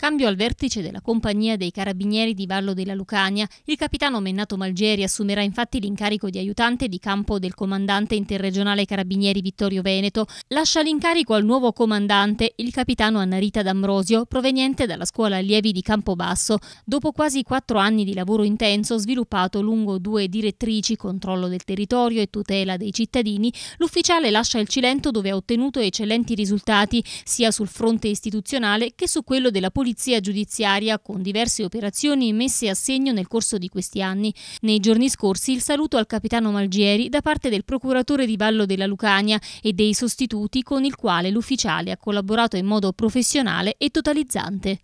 Cambio al vertice della compagnia dei carabinieri di Vallo della Lucania. Il capitano Mennato Malgeri assumerà infatti l'incarico di aiutante di campo del comandante interregionale carabinieri Vittorio Veneto. Lascia l'incarico al nuovo comandante, il capitano Annarita D'Ambrosio, proveniente dalla scuola allievi di Campobasso. Dopo quasi quattro anni di lavoro intenso sviluppato lungo due direttrici, controllo del territorio e tutela dei cittadini, l'ufficiale lascia il Cilento dove ha ottenuto eccellenti risultati sia sul fronte istituzionale che su quello della politica polizia giudiziaria con diverse operazioni messe a segno nel corso di questi anni. Nei giorni scorsi il saluto al capitano Malgieri da parte del procuratore di Vallo della Lucania e dei sostituti con il quale l'ufficiale ha collaborato in modo professionale e totalizzante.